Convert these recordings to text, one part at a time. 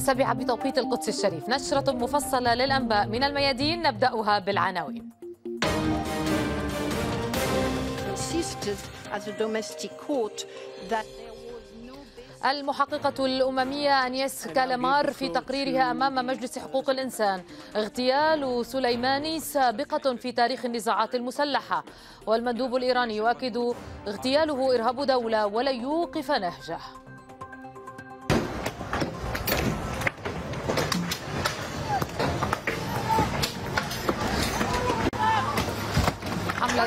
السابعة بتوقيت القدس الشريف نشرة مفصلة للأنباء من الميادين نبدأها بالعناوين المحققة الأممية أنيس كالمار في تقريرها أمام مجلس حقوق الإنسان اغتيال سليماني سابقة في تاريخ النزاعات المسلحة والمندوب الإيراني يؤكد اغتياله إرهاب دولة ولا يوقف نهجه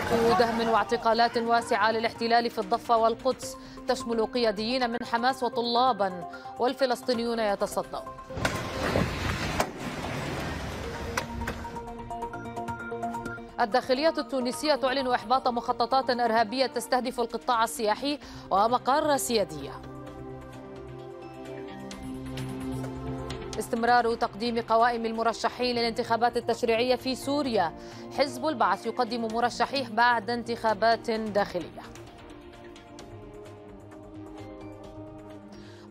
حالات دهم واعتقالات واسعة للاحتلال في الضفة والقدس تشمل قياديين من حماس وطلابا والفلسطينيون يتصدون الداخلية التونسية تعلن إحباط مخططات إرهابية تستهدف القطاع السياحي ومقر سيادية استمرار تقديم قوائم المرشحين للانتخابات التشريعية في سوريا حزب البعث يقدم مرشحيه بعد انتخابات داخلية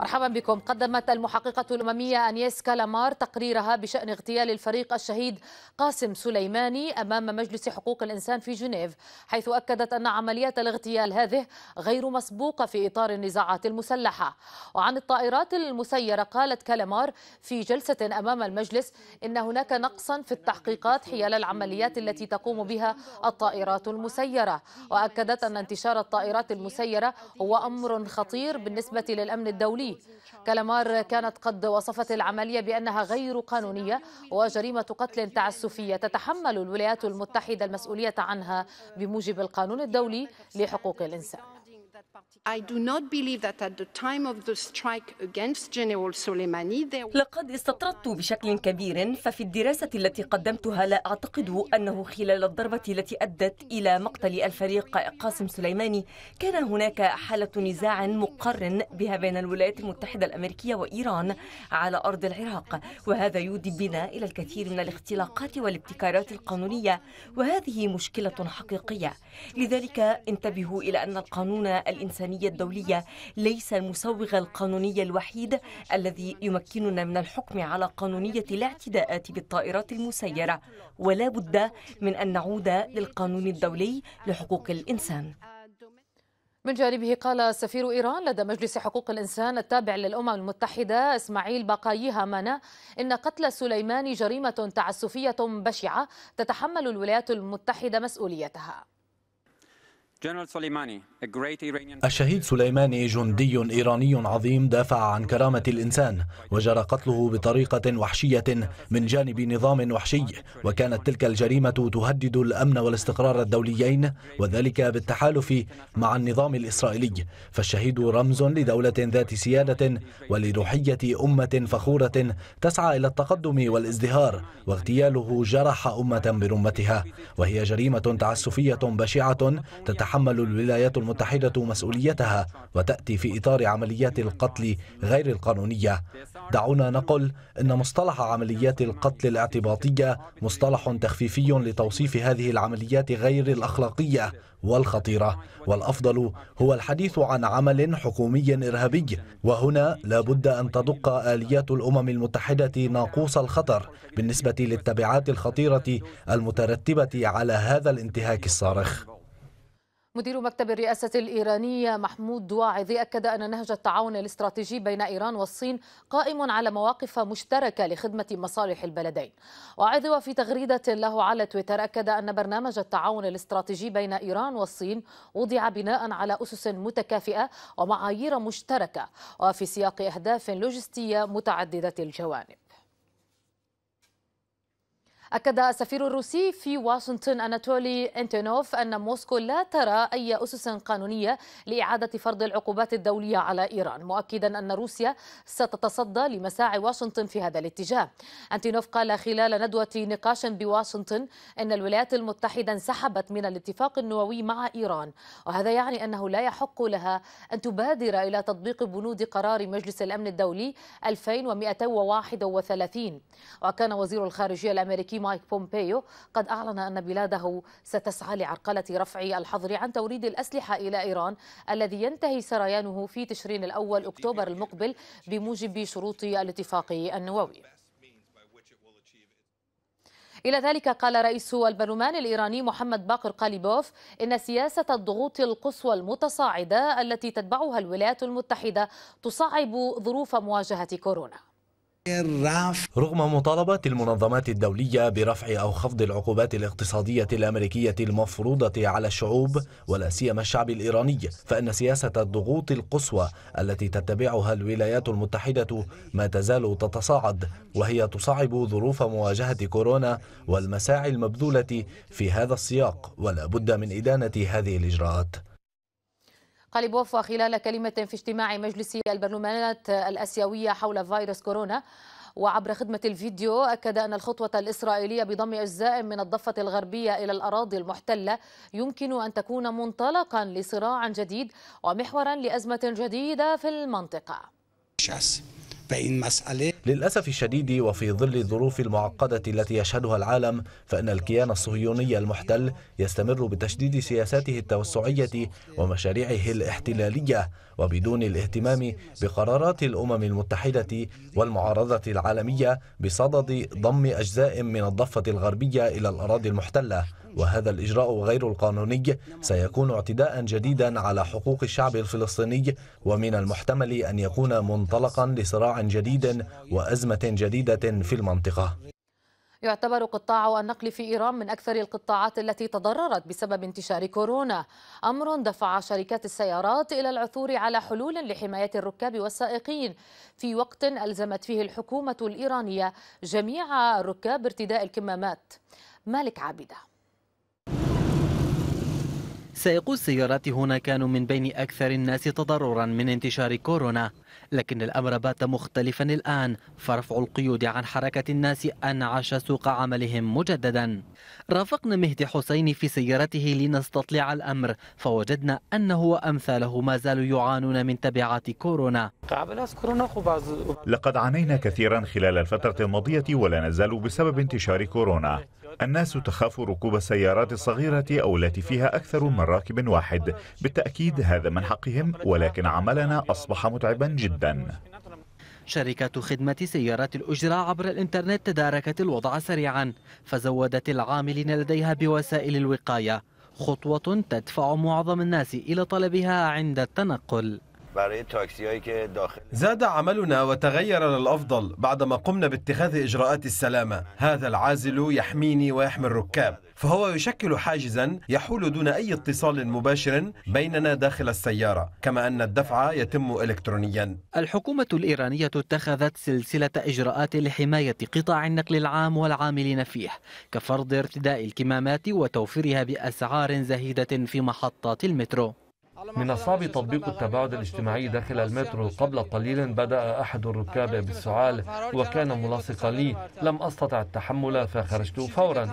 مرحبا بكم قدمت المحققة الأممية أنيس كالامار تقريرها بشأن اغتيال الفريق الشهيد قاسم سليماني أمام مجلس حقوق الإنسان في جنيف حيث أكدت أن عمليات الاغتيال هذه غير مسبوقة في إطار النزاعات المسلحة وعن الطائرات المسيرة قالت كالامار في جلسة أمام المجلس إن هناك نقصا في التحقيقات حيال العمليات التي تقوم بها الطائرات المسيرة وأكدت أن انتشار الطائرات المسيرة هو أمر خطير بالنسبة للأمن الدولي كالامار كالمار كانت قد وصفت العملية بأنها غير قانونية وجريمة قتل تعسفية تتحمل الولايات المتحدة المسؤولية عنها بموجب القانون الدولي لحقوق الإنسان لقد استطردت بشكل كبير ففي الدراسة التي قدمتها لا أعتقد أنه خلال الضربة التي أدت إلى مقتل الفريق قاسم سليماني كان هناك حالة نزاع مقر بها بين الولايات المتحدة الأمريكية وإيران على أرض العراق وهذا يودي بنا إلى الكثير من الاختلاقات والابتكارات القانونية وهذه مشكلة حقيقية لذلك انتبهوا إلى أن القانون الإنساني الإنسانية الدولية ليس المسوغ القانوني الوحيد الذي يمكننا من الحكم على قانونية الاعتداءات بالطائرات المسيرة ولا بد من أن نعود للقانون الدولي لحقوق الإنسان من جانبه قال سفير إيران لدى مجلس حقوق الإنسان التابع للأمم المتحدة إسماعيل بقايها مانا إن قتل سليماني جريمة تعسفية بشعة تتحمل الولايات المتحدة مسؤوليتها الشهيد سليماني جندي إيراني عظيم دافع عن كرامة الإنسان وجرى قتله بطريقة وحشية من جانب نظام وحشي وكانت تلك الجريمة تهدد الأمن والاستقرار الدوليين وذلك بالتحالف مع النظام الإسرائيلي فالشهيد رمز لدولة ذات سيادة ولروحية أمة فخورة تسعى إلى التقدم والازدهار واغتياله جرح أمة برمتها وهي جريمة تعسفية بشعة تتحدث تتحمل الولايات المتحدة مسؤوليتها وتأتي في إطار عمليات القتل غير القانونية دعونا نقل إن مصطلح عمليات القتل الاعتباطية مصطلح تخفيفي لتوصيف هذه العمليات غير الأخلاقية والخطيرة والأفضل هو الحديث عن عمل حكومي إرهابي وهنا لابد أن تدق آليات الأمم المتحدة ناقوس الخطر بالنسبة للتبعات الخطيرة المترتبة على هذا الانتهاك الصارخ مدير مكتب الرئاسة الإيرانية محمود واعظي أكد أن نهج التعاون الاستراتيجي بين إيران والصين قائم على مواقف مشتركة لخدمة مصالح البلدين واعظي وفي تغريدة له على تويتر أكد أن برنامج التعاون الاستراتيجي بين إيران والصين وضع بناء على أسس متكافئة ومعايير مشتركة وفي سياق أهداف لوجستية متعددة الجوانب أكد السفير الروسي في واشنطن أناتولي أنتونوف أن موسكو لا ترى أي أسس قانونية لإعادة فرض العقوبات الدولية على إيران مؤكدا أن روسيا ستتصدى لمساعي واشنطن في هذا الاتجاه أنتونوف قال خلال ندوة نقاش بواشنطن أن الولايات المتحدة انسحبت من الاتفاق النووي مع إيران وهذا يعني أنه لا يحق لها أن تبادر إلى تطبيق بنود قرار مجلس الأمن الدولي 2231 وكان وزير الخارجية الأمريكي مايك بومبيو قد أعلن أن بلاده ستسعى لعرقلة رفع الحظر عن توريد الأسلحة إلى إيران الذي ينتهي سريانه في تشرين الأول أكتوبر المقبل بموجب شروط الاتفاق النووي إلى ذلك قال رئيس البرلمان الإيراني محمد باقر قاليبوف إن سياسة الضغوط القصوى المتصاعدة التي تتبعها الولايات المتحدة تصعب ظروف مواجهة كورونا رغم مطالبة المنظمات الدولية برفع أو خفض العقوبات الاقتصادية الأمريكية المفروضة على الشعوب ولا سيما الشعب الإيراني فإن سياسة الضغوط القصوى التي تتبعها الولايات المتحدة ما تزال تتصاعد وهي تصعب ظروف مواجهة كورونا والمساعي المبذولة في هذا السياق ولا بد من إدانة هذه الإجراءات قال بوفا خلال كلمة في اجتماع مجلس البرلمانات الآسيوية حول فيروس كورونا وعبر خدمة الفيديو أكد أن الخطوة الإسرائيلية بضم أجزاء من الضفة الغربية إلى الأراضي المحتلة يمكن أن تكون منطلقا لصراع جديد ومحورا لأزمة جديدة في المنطقة. باقي مسألة للأسف الشديد وفي ظل الظروف المعقدة التي يشهدها العالم فإن الكيان الصهيوني المحتل يستمر بتشديد سياساته التوسعية ومشاريعه الاحتلالية وبدون الاهتمام بقرارات الأمم المتحدة والمعارضة العالمية بصدد ضم أجزاء من الضفة الغربية إلى الأراضي المحتلة وهذا الإجراء غير القانوني سيكون اعتداء جديدا على حقوق الشعب الفلسطيني ومن المحتمل أن يكون منطلقا لصراع جديد وأزمة جديدة في المنطقة يعتبر قطاع النقل في إيران من أكثر القطاعات التي تضررت بسبب انتشار كورونا أمر دفع شركات السيارات إلى العثور على حلول لحماية الركاب والسائقين في وقت ألزمت فيه الحكومة الإيرانية جميع الركاب ارتداء الكمامات مالك عابده سائقو السيارات هنا كانوا من بين أكثر الناس تضررا من انتشار كورونا لكن الأمر بات مختلفا الآن فرفع القيود عن حركة الناس أنعش سوق عملهم مجددا رافقنا مهدي حسين في سيارته لنستطلع الأمر فوجدنا أنه وأمثاله ما زالوا يعانون من تبعات كورونا لقد عانينا كثيرا خلال الفترة الماضية ولا نزال بسبب انتشار كورونا الناس تخاف ركوب السيارات الصغيرة أو التي فيها أكثر من راكب واحد بالتأكيد هذا من حقهم ولكن عملنا أصبح متعبا جدا شركات خدمة سيارات الأجرة عبر الإنترنت تداركت الوضع سريعا فزودت العاملين لديها بوسائل الوقاية خطوة تدفع معظم الناس إلى طلبها عند التنقل زاد عملنا وتغير للأفضل بعدما قمنا باتخاذ إجراءات السلامة هذا العازل يحميني ويحمي الركاب فهو يشكل حاجزا يحول دون أي اتصال مباشر بيننا داخل السيارة كما أن الدفع يتم إلكترونيا الحكومة الإيرانية اتخذت سلسلة إجراءات لحماية قطاع النقل العام والعاملين فيه كفرض ارتداء الكمامات وتوفيرها بأسعار زهيدة في محطات المترو من الصعب تطبيق التباعد الاجتماعي داخل المترو قبل قليل بدأ أحد الركاب بالسعال وكان ملاصقا لي لم أستطع التحمل فخرجت فورا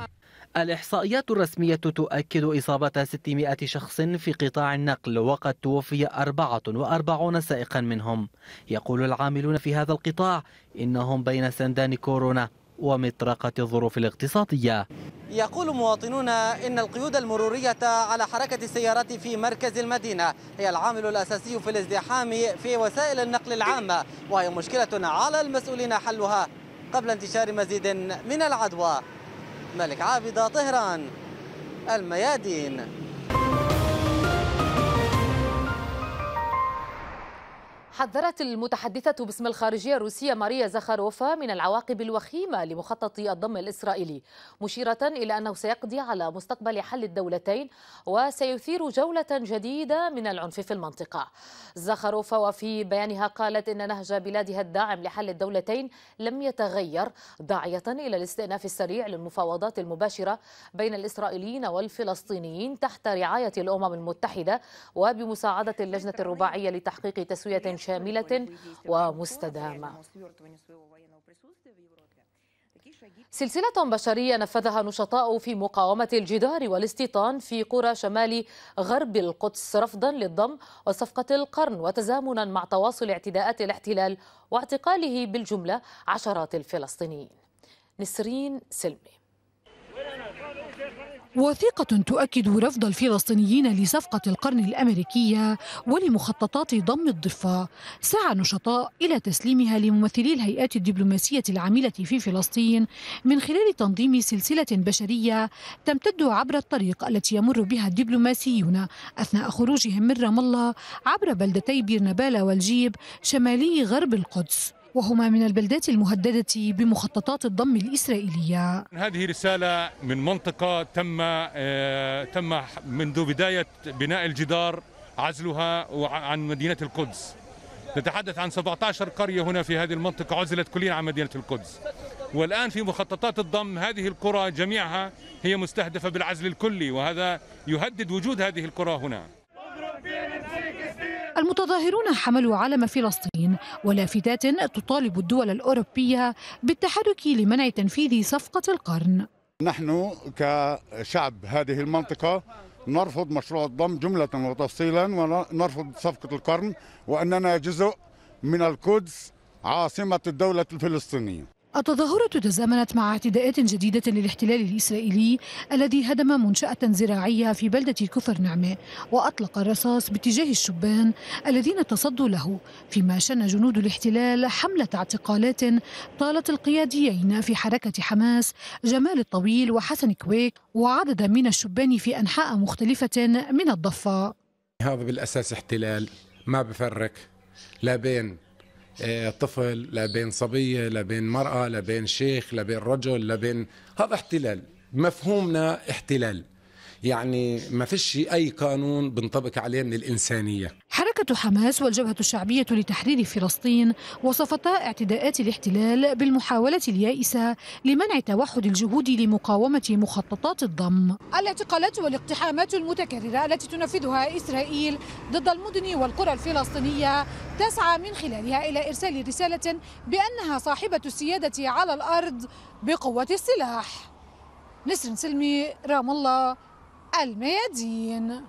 الإحصائيات الرسمية تؤكد إصابة 600 شخص في قطاع النقل وقد توفي 44 سائقا منهم يقول العاملون في هذا القطاع إنهم بين سندان كورونا ومطرقة الظروف الاقتصادية يقول مواطنون إن القيود المرورية على حركة السيارات في مركز المدينة هي العامل الأساسي في الازدحام في وسائل النقل العامة وهي مشكلة على المسؤولين حلها قبل انتشار مزيد من العدوى ملك عابدة طهران الميادين حذرت المتحدثة باسم الخارجية الروسية ماريا زخاروفا من العواقب الوخيمة لمخطط الضم الإسرائيلي مشيرة إلى أنه سيقضي على مستقبل حل الدولتين وسيثير جولة جديدة من العنف في المنطقة زخاروفا وفي بيانها قالت إن نهج بلادها الداعم لحل الدولتين لم يتغير داعية إلى الاستئناف السريع للمفاوضات المباشرة بين الإسرائيليين والفلسطينيين تحت رعاية الأمم المتحدة وبمساعدة اللجنة الرباعية لتحقيق تسوية شاملة ومستدامة سلسلة بشرية نفذها نشطاء في مقاومة الجدار والاستيطان في قرى شمال غرب القدس رفضا للضم وصفقة القرن وتزامنا مع تواصل اعتداءات الاحتلال واعتقاله بالجملة عشرات الفلسطينيين نسرين سلمي وثيقة تؤكد رفض الفلسطينيين لصفقة القرن الأمريكية ولمخططات ضم الضفة سعى نشطاء إلى تسليمها لممثلي الهيئات الدبلوماسية العاملة في فلسطين من خلال تنظيم سلسلة بشرية تمتد عبر الطريق التي يمر بها الدبلوماسيون أثناء خروجهم من رام الله عبر بلدتي بير والجيب شمالي غرب القدس وهما من البلدات المهددة بمخططات الضم الإسرائيلية هذه رسالة من منطقة تم آه، تم منذ بداية بناء الجدار عزلها عن مدينة القدس نتحدث عن 17 قرية هنا في هذه المنطقة عزلت كليا عن مدينة القدس والآن في مخططات الضم هذه القرى جميعها هي مستهدفة بالعزل الكلي وهذا يهدد وجود هذه القرى هنا متظاهرون حملوا علم فلسطين ولافتات تطالب الدول الأوروبية بالتحرك لمنع تنفيذ صفقة القرن نحن كشعب هذه المنطقة نرفض مشروع الضم جملة وتفصيلا ونرفض صفقة القرن وأننا جزء من القدس عاصمة الدولة الفلسطينية التظاهرة تزامنت مع اعتداءات جديدة للاحتلال الإسرائيلي الذي هدم منشأة زراعية في بلدة كفر نعمة وأطلق الرصاص باتجاه الشبان الذين تصدوا له فيما شن جنود الاحتلال حملة اعتقالات طالت القياديين في حركة حماس جمال الطويل وحسن كويك وعددا من الشبان في أنحاء مختلفة من الضفة هذا بالأساس احتلال ما بفرق لا بين إيه، طفل لبين صبية لبين مرأة لبين شيخ لبين رجل لبين هذا احتلال مفهومنا احتلال يعني ما فيش أي قانون بنطبق عليه من الإنسانية حركة حماس والجبهة الشعبية لتحرير فلسطين وصفتا اعتداءات الاحتلال بالمحاولة اليائسة لمنع توحد الجهود لمقاومة مخططات الضم الاعتقالات والاقتحامات المتكررة التي تنفذها إسرائيل ضد المدن والقرى الفلسطينية تسعى من خلالها إلى إرسال رسالة بأنها صاحبة السيادة على الأرض بقوة السلاح نسر سلمي رام الله الميادين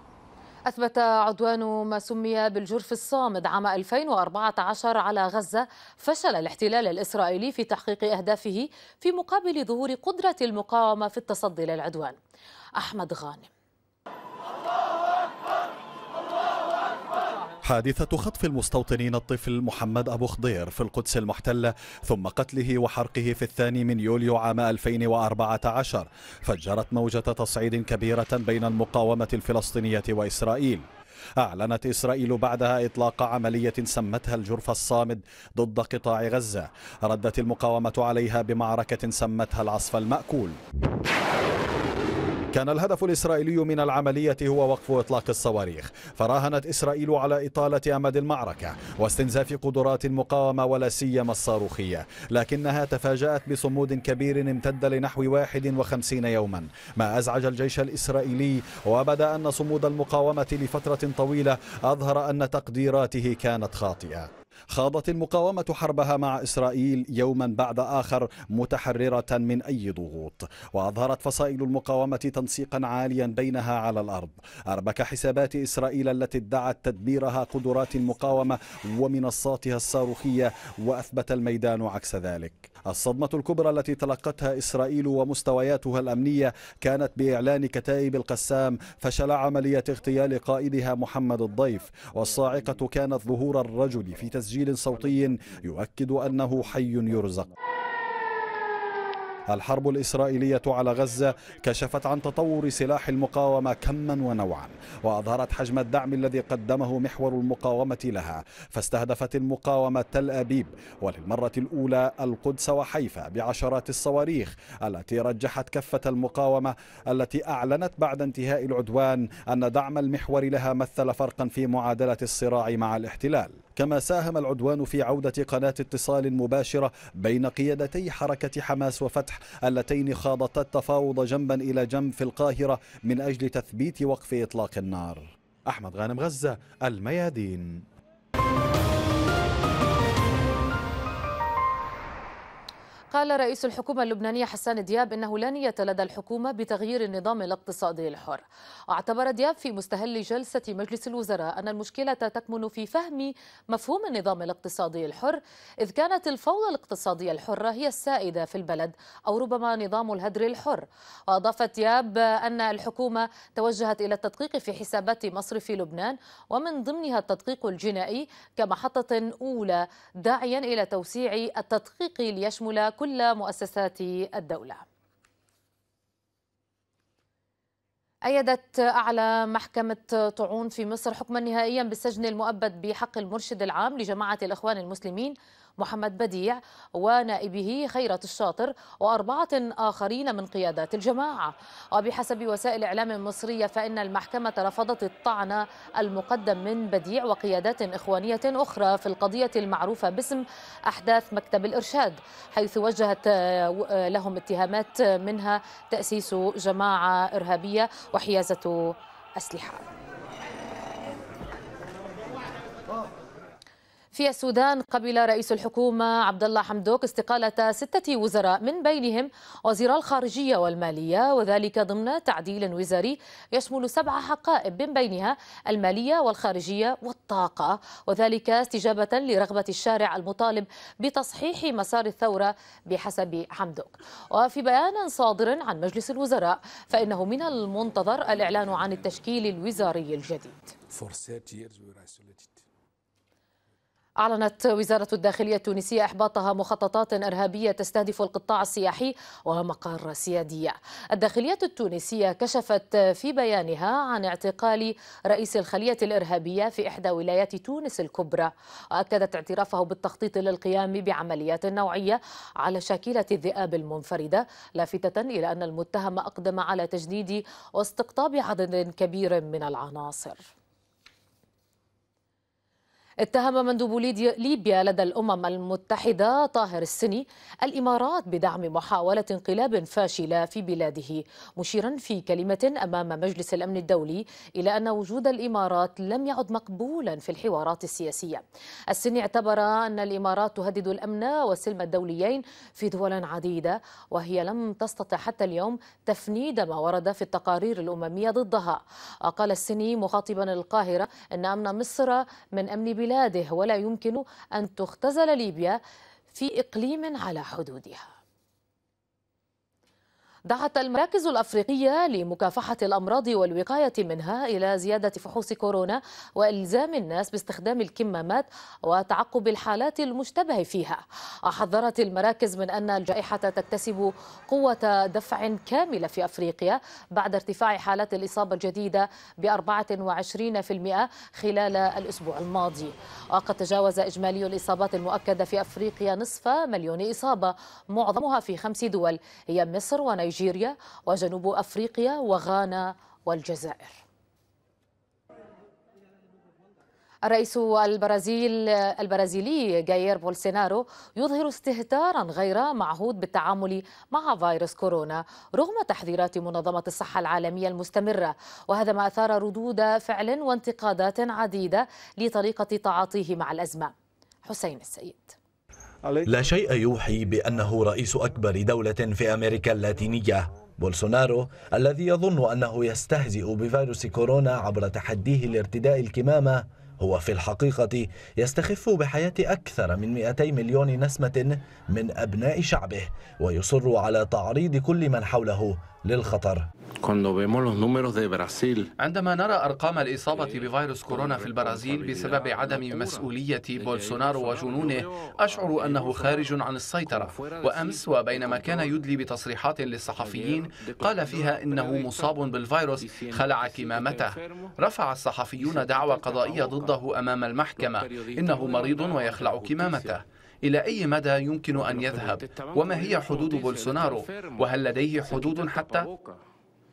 أثبت عدوان ما سمي بالجرف الصامد عام 2014 على غزة فشل الاحتلال الإسرائيلي في تحقيق أهدافه في مقابل ظهور قدرة المقاومة في التصدي للعدوان أحمد غانم حادثة خطف المستوطنين الطفل محمد أبو خضير في القدس المحتلة ثم قتله وحرقه في الثاني من يوليو عام 2014 فجرت موجة تصعيد كبيرة بين المقاومة الفلسطينية وإسرائيل أعلنت إسرائيل بعدها إطلاق عملية سمتها الجرف الصامد ضد قطاع غزة ردت المقاومة عليها بمعركة سمتها العصف المأكول كان الهدف الإسرائيلي من العملية هو وقف إطلاق الصواريخ فراهنت إسرائيل على إطالة أمد المعركة واستنزاف قدرات المقاومة ولا سيما الصاروخية لكنها تفاجأت بصمود كبير امتد لنحو 51 يوما ما أزعج الجيش الإسرائيلي وبدا أن صمود المقاومة لفترة طويلة أظهر أن تقديراته كانت خاطئة خاضت المقاومة حربها مع إسرائيل يوما بعد آخر متحررة من أي ضغوط وأظهرت فصائل المقاومة تنسيقا عاليا بينها على الأرض أربك حسابات إسرائيل التي ادعت تدبيرها قدرات المقاومة ومنصاتها الصاروخية وأثبت الميدان عكس ذلك الصدمة الكبرى التي تلقتها إسرائيل ومستوياتها الأمنية كانت بإعلان كتائب القسام فشل عملية اغتيال قائدها محمد الضيف والصاعقة كانت ظهور الرجل في تسجيل صوتي يؤكد أنه حي يرزق الحرب الإسرائيلية على غزة كشفت عن تطور سلاح المقاومة كما ونوعا وأظهرت حجم الدعم الذي قدمه محور المقاومة لها فاستهدفت المقاومة تل أبيب وللمرة الأولى القدس وحيفا بعشرات الصواريخ التي رجحت كفة المقاومة التي أعلنت بعد انتهاء العدوان أن دعم المحور لها مثل فرقا في معادلة الصراع مع الاحتلال كما ساهم العدوان في عودة قناة اتصال مباشرة بين قيادتي حركة حماس وفتح اللتين خاضتا التفاوض جنبا إلى جنب في القاهرة من أجل تثبيت وقف إطلاق النار أحمد غانم غزة الميادين قال رئيس الحكومة اللبنانية حسان دياب إنه لا نية لدى الحكومة بتغيير النظام الاقتصادي الحر واعتبر دياب في مستهل جلسة مجلس الوزراء أن المشكلة تكمن في فهم مفهوم النظام الاقتصادي الحر إذ كانت الفوضى الاقتصادية الحرة هي السائدة في البلد أو ربما نظام الهدر الحر وأضاف دياب أن الحكومة توجهت إلى التدقيق في حسابات مصرف لبنان ومن ضمنها التدقيق الجنائي كمحطة أولى داعيا إلى توسيع التدقيق ليشمل كل مؤسسات الدولة أيدت أعلى محكمة طعون في مصر حكما نهائيا بالسجن المؤبد بحق المرشد العام لجماعة الإخوان المسلمين محمد بديع ونائبه خيرة الشاطر وأربعة آخرين من قيادات الجماعة وبحسب وسائل إعلام مصرية فإن المحكمة رفضت الطعن المقدم من بديع وقيادات إخوانية أخرى في القضية المعروفة باسم أحداث مكتب الإرشاد حيث وجهت آه، لهم اتهامات منها تأسيس جماعة إرهابية وحيازة أسلحة في السودان قبل رئيس الحكومة عبد الله حمدوك استقالة ستة وزراء من بينهم وزير الخارجية والمالية وذلك ضمن تعديل وزاري يشمل سبع حقائب من بينها المالية والخارجية والطاقة وذلك استجابة لرغبة الشارع المطالب بتصحيح مسار الثورة بحسب حمدوك وفي بيان صادر عن مجلس الوزراء فإنه من المنتظر الإعلان عن التشكيل الوزاري الجديد أعلنت وزارة الداخلية التونسية إحباطها مخططات إرهابية تستهدف القطاع السياحي ومقر سيادية الداخلية التونسية كشفت في بيانها عن اعتقال رئيس الخلية الإرهابية في إحدى ولايات تونس الكبرى وأكدت اعترافه بالتخطيط للقيام بعمليات نوعية على شاكلة الذئاب المنفردة لافتة إلى أن المتهم أقدم على تجنيد واستقطاب عدد كبير من العناصر اتهم مندوب ليبيا لدى الأمم المتحدة طاهر السني الإمارات بدعم محاولة انقلاب فاشلة في بلاده مشيرا في كلمة أمام مجلس الأمن الدولي إلى أن وجود الإمارات لم يعد مقبولا في الحوارات السياسية السني اعتبر أن الإمارات تهدد الأمن والسلم الدوليين في دول عديدة وهي لم تستطع حتى اليوم تفنيد ما ورد في التقارير الأممية ضدها وقال السني مخاطبا القاهرة أن أمن مصر من أمن بلاد بلاده ولا يمكن أن تختزل ليبيا في إقليم على حدودها دعت المراكز الأفريقية لمكافحة الأمراض والوقاية منها إلى زيادة فحوص كورونا وإلزام الناس باستخدام الكمامات وتعقب الحالات المشتبه فيها أحذرت المراكز من أن الجائحة تكتسب قوة دفع كاملة في أفريقيا بعد ارتفاع حالات الإصابة الجديدة ب 24% خلال الأسبوع الماضي وقد تجاوز إجمالي الإصابات المؤكدة في أفريقيا نصف مليون إصابة معظمها في خمس دول هي مصر ونيجيريا نيجيريا وجنوب أفريقيا وغانا والجزائر الرئيس البرازيل البرازيلي جاير بولسينارو يظهر استهتارا غير معهود بالتعامل مع فيروس كورونا رغم تحذيرات منظمة الصحة العالمية المستمرة وهذا ما أثار ردود فعل وانتقادات عديدة لطريقة تعاطيه مع الأزمة حسين السيد لا شيء يوحي بأنه رئيس أكبر دولة في أمريكا اللاتينية بولسونارو الذي يظن أنه يستهزئ بفيروس كورونا عبر تحديه لارتداء الكمامة هو في الحقيقة يستخف بحياة أكثر من 200 مليون نسمة من أبناء شعبه ويصر على تعريض كل من حوله للخطر عندما نرى أرقام الإصابة بفيروس كورونا في البرازيل بسبب عدم مسؤولية بولسونارو وجنونه أشعر أنه خارج عن السيطرة وأمس وبينما كان يدلي بتصريحات للصحفيين قال فيها إنه مصاب بالفيروس خلع كمامته رفع الصحفيون دعوى قضائية ضده أمام المحكمة إنه مريض ويخلع كمامته إلى أي مدى يمكن أن يذهب وما هي حدود بولسونارو وهل لديه حدود حتى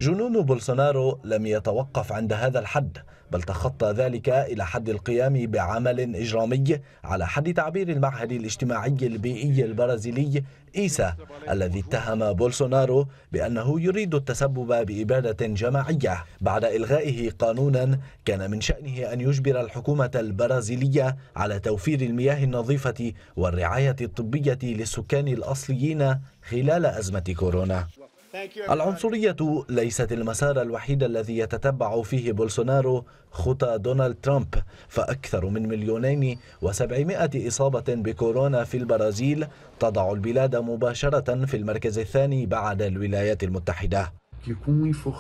جنون بولسونارو لم يتوقف عند هذا الحد بل تخطى ذلك إلى حد القيام بعمل إجرامي على حد تعبير المعهد الاجتماعي البيئي البرازيلي إيسا الذي اتهم بولسونارو بأنه يريد التسبب بإبادة جماعية بعد إلغائه قانونا كان من شأنه أن يجبر الحكومة البرازيلية على توفير المياه النظيفة والرعاية الطبية للسكان الأصليين خلال أزمة كورونا العنصرية ليست المسار الوحيد الذي يتتبع فيه بولسونارو خطى دونالد ترامب فأكثر من مليونين وسبعمائة إصابة بكورونا في البرازيل تضع البلاد مباشرة في المركز الثاني بعد الولايات المتحدة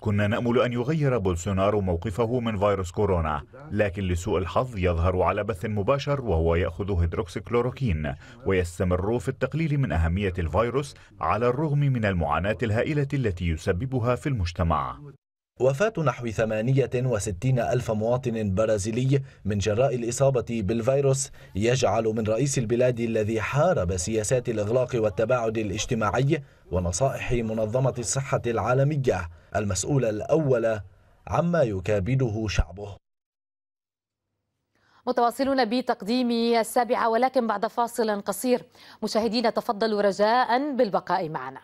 كنا نأمل أن يغير بولسونارو موقفه من فيروس كورونا لكن لسوء الحظ يظهر على بث مباشر وهو يأخذ هيدروكسيكلوروكين ويستمر في التقليل من أهمية الفيروس على الرغم من المعاناة الهائلة التي يسببها في المجتمع وفاة نحو 68 ألف مواطن برازيلي من جراء الإصابة بالفيروس يجعل من رئيس البلاد الذي حارب سياسات الإغلاق والتباعد الاجتماعي ونصائح منظمة الصحة العالمية المسؤول الأول عما يكابده شعبه متواصلون بتقديم السابعة ولكن بعد فاصل قصير مشاهدينا تفضلوا رجاء بالبقاء معنا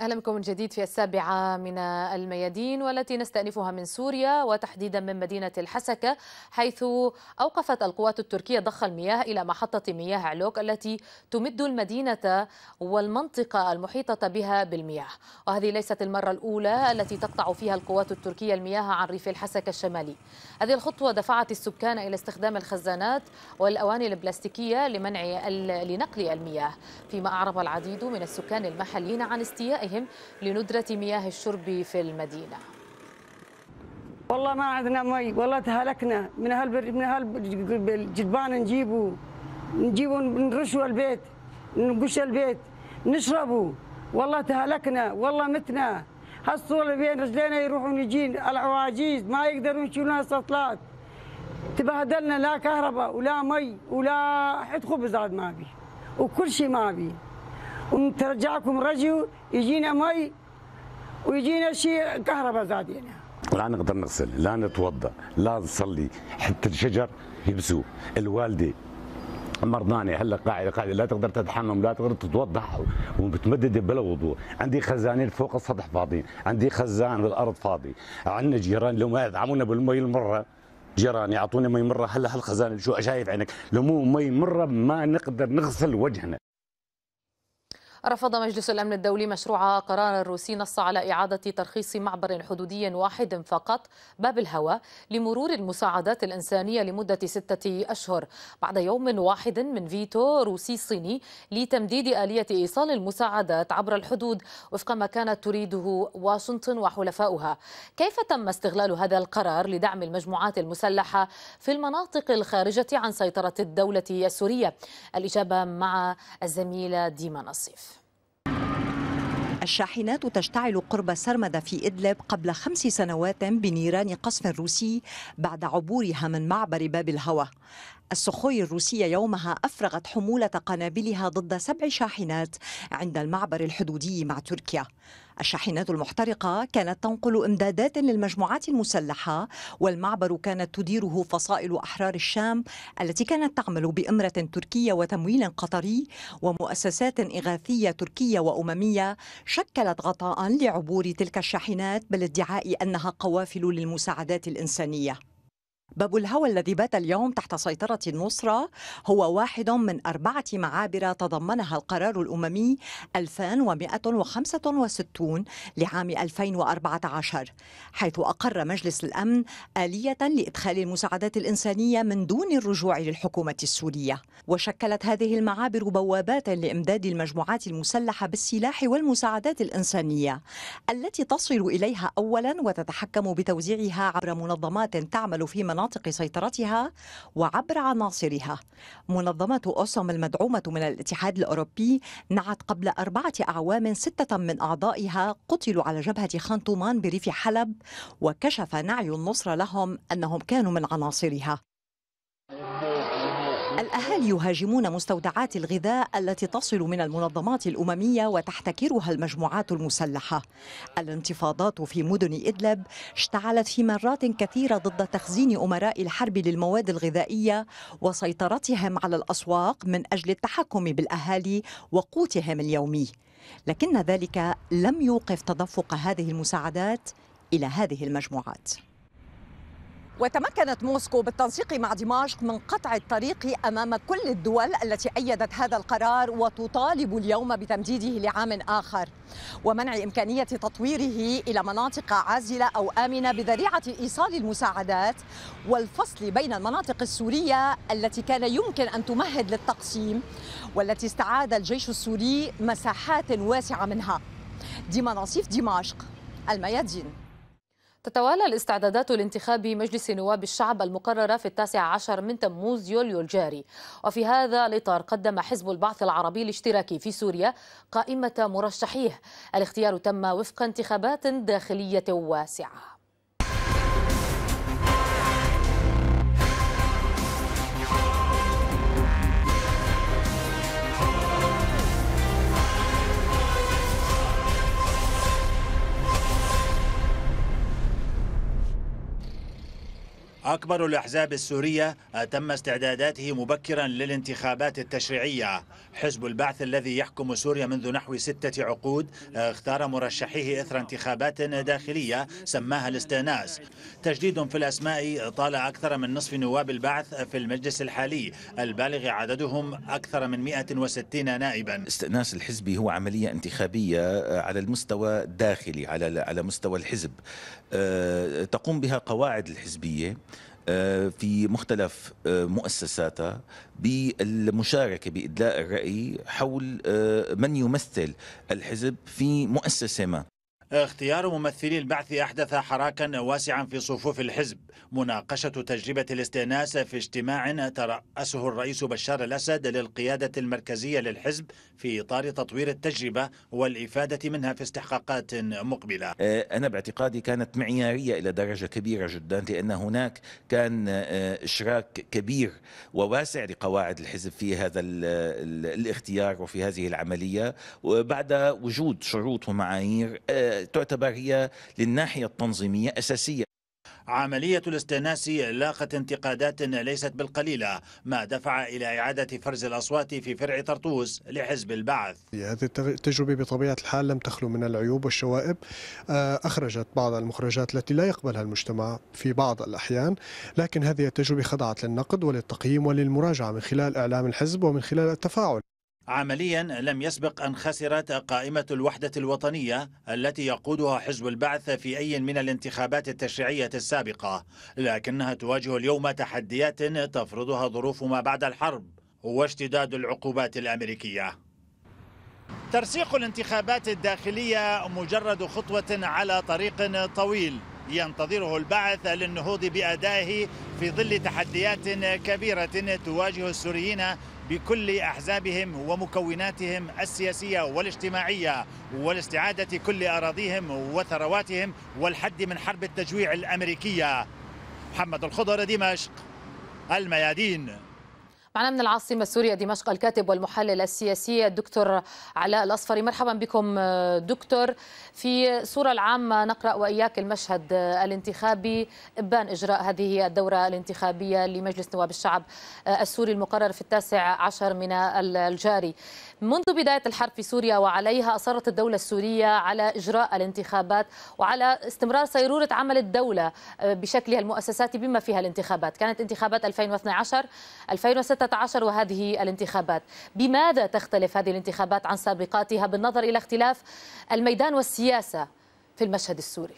أهلا بكم من جديد في السابعة من الميادين والتي نستأنفها من سوريا وتحديدا من مدينة الحسكة حيث أوقفت القوات التركية ضخ المياه إلى محطة مياه علوك التي تمد المدينة والمنطقة المحيطة بها بالمياه وهذه ليست المرة الأولى التي تقطع فيها القوات التركية المياه عن ريف الحسكة الشمالي هذه الخطوة دفعت السكان إلى استخدام الخزانات والأواني البلاستيكية لمنع لنقل المياه فيما أعرب العديد من السكان المحليين عن استياء بإنشائهم لندرة مياه الشرب في المدينة والله ما عندنا مي والله تهلكنا من هال من هالجدبان نجيبه نجيبه نرشه البيت نقش البيت نشربه والله تهلكنا والله متنا هالصورة بين رجلينا يروحون يجين العواجيز ما يقدرون يشيلون السطلات تبهدلنا لا كهرباء ولا مي ولا حد خبز عاد ما بي وكل شيء ما بي ونترجعكم رجو يجينا مي ويجينا شيء كهرباء زادينا يعني. لا نقدر نغسل لا نتوضا لا نصلي حتى الشجر يبسو الوالده مرضاني هلا قاعده قاعده لا تقدر تتحمم لا تقدر تتوضا ومتمدده بلا وضوء عندي خزانين فوق السطح فاضيين عندي خزان بالارض فاضي عندنا جيران لو ما يدعمونا بالمي المره جيران يعطونا مي مره هلا هالخزان شو شايف عينك لو مو مي مره ما نقدر نغسل وجهنا رفض مجلس الأمن الدولي مشروع قرار روسي نص على إعادة ترخيص معبر حدودي واحد فقط باب الهوى لمرور المساعدات الإنسانية لمدة ستة أشهر بعد يوم واحد من فيتو روسي صيني لتمديد آلية إيصال المساعدات عبر الحدود وفق ما كانت تريده واشنطن وحلفاؤها كيف تم استغلال هذا القرار لدعم المجموعات المسلحة في المناطق الخارجة عن سيطرة الدولة السورية الإجابة مع الزميلة ديما نصيف الشاحنات تشتعل قرب سرمدة في إدلب قبل خمس سنوات بنيران قصف روسي بعد عبورها من معبر باب الهوى السخوي الروسية يومها أفرغت حمولة قنابلها ضد سبع شاحنات عند المعبر الحدودي مع تركيا الشاحنات المحترقة كانت تنقل إمدادات للمجموعات المسلحة والمعبر كانت تديره فصائل أحرار الشام التي كانت تعمل بإمرة تركية وتمويل قطري ومؤسسات إغاثية تركية وأممية شكلت غطاء لعبور تلك الشاحنات بالادعاء أنها قوافل للمساعدات الإنسانية باب الهوى الذي بات اليوم تحت سيطرة النصرة هو واحد من أربعة معابر تضمنها القرار الأممي 2165 لعام 2014 حيث أقر مجلس الأمن آلية لإدخال المساعدات الإنسانية من دون الرجوع للحكومة السورية وشكلت هذه المعابر بوابات لإمداد المجموعات المسلحة بالسلاح والمساعدات الإنسانية التي تصل إليها أولا وتتحكم بتوزيعها عبر منظمات تعمل في مناطق سيطرتها وعبر عناصرها منظمة أوسوم المدعومة من الاتحاد الأوروبي نعت قبل أربعة أعوام ستة من أعضائها قتلوا على جبهة خانتومان بريف حلب وكشف نعي النصرة لهم أنهم كانوا من عناصرها الأهالي يهاجمون مستودعات الغذاء التي تصل من المنظمات الأممية وتحتكرها المجموعات المسلحة الانتفاضات في مدن إدلب اشتعلت في مرات كثيرة ضد تخزين أمراء الحرب للمواد الغذائية وسيطرتهم على الأسواق من أجل التحكم بالأهالي وقوتهم اليومي لكن ذلك لم يوقف تدفق هذه المساعدات إلى هذه المجموعات وتمكنت موسكو بالتنسيق مع دمشق من قطع الطريق امام كل الدول التي ايدت هذا القرار وتطالب اليوم بتمديده لعام اخر ومنع امكانيه تطويره الى مناطق عازله او امنه بذريعه ايصال المساعدات والفصل بين المناطق السوريه التي كان يمكن ان تمهد للتقسيم والتي استعاد الجيش السوري مساحات واسعه منها دي مناصيف دمشق الميادين تتوالى الاستعدادات لانتخاب مجلس نواب الشعب المقررة في التاسع عشر من تموز يوليو الجاري وفي هذا الإطار قدم حزب البعث العربي الاشتراكي في سوريا قائمة مرشحيه الاختيار تم وفق انتخابات داخلية واسعة أكبر الأحزاب السورية أتم آه، استعداداته مبكرا للانتخابات التشريعية حزب البعث الذي يحكم سوريا منذ نحو ستة عقود آه، اختار مرشحيه إثر انتخابات داخلية سماها الاستئناس تجديد في الأسماء طال أكثر من نصف نواب البعث في المجلس الحالي البالغ عددهم أكثر من 160 نائبا استئناس الحزبي هو عملية انتخابية آه، على المستوى الداخلي على على مستوى الحزب آه، تقوم بها قواعد الحزبية آه، في مختلف آه، مؤسساتها بالمشاركه بادلاء الراي حول آه، من يمثل الحزب في مؤسسه ما اختيار ممثلي البعث أحدث حراكا واسعا في صفوف الحزب مناقشة تجربة الاستئناس في اجتماع ترأسه الرئيس بشار الأسد للقيادة المركزية للحزب في إطار تطوير التجربة والإفادة منها في استحقاقات مقبلة آه، أنا باعتقادي كانت معيارية إلى درجة كبيرة جدا لأن هناك كان آه، إشراك كبير وواسع لقواعد الحزب في هذا الاختيار وفي هذه العملية وبعد وجود شروط ومعايير آه، تعتبر هي للناحية التنظيمية أساسية عملية الاستئناس لاقت انتقادات ليست بالقليلة ما دفع إلى إعادة فرز الأصوات في فرع طرطوس لحزب البعث هذه التجربة بطبيعة الحال لم تخلو من العيوب والشوائب آه، أخرجت بعض المخرجات التي لا يقبلها المجتمع في بعض الأحيان لكن هذه التجربة خضعت للنقد وللتقييم وللمراجعة من خلال إعلام الحزب ومن خلال التفاعل عمليا لم يسبق أن خسرت قائمة الوحدة الوطنية التي يقودها حزب البعث في أي من الانتخابات التشريعية السابقة لكنها تواجه اليوم تحديات تفرضها ظروف ما بعد الحرب واشتداد العقوبات الأمريكية ترسيق الانتخابات الداخلية مجرد خطوة على طريق طويل ينتظره البعث للنهوض بأدائه في ظل تحديات كبيرة تواجه السوريين بكل احزابهم ومكوناتهم السياسيه والاجتماعيه ولاستعاده كل اراضيهم وثرواتهم والحد من حرب التجويع الامريكيه محمد الخضر دمشق الميادين معنا من العاصمة السورية دمشق الكاتب والمحلل السياسي الدكتور علاء الأصفري مرحبا بكم دكتور في صورة العامة نقرأ وإياك المشهد الانتخابي إبان إجراء هذه الدورة الانتخابية لمجلس نواب الشعب السوري المقرر في التاسع عشر من الجاري منذ بداية الحرب في سوريا وعليها أصرت الدولة السورية على إجراء الانتخابات وعلى استمرار صيرورة عمل الدولة آه، بشكلها المؤسساتي بما فيها الانتخابات كانت انتخابات 2012 2016 وهذه الانتخابات بماذا تختلف هذه الانتخابات عن سابقاتها بالنظر إلى اختلاف الميدان والسياسة في المشهد السوري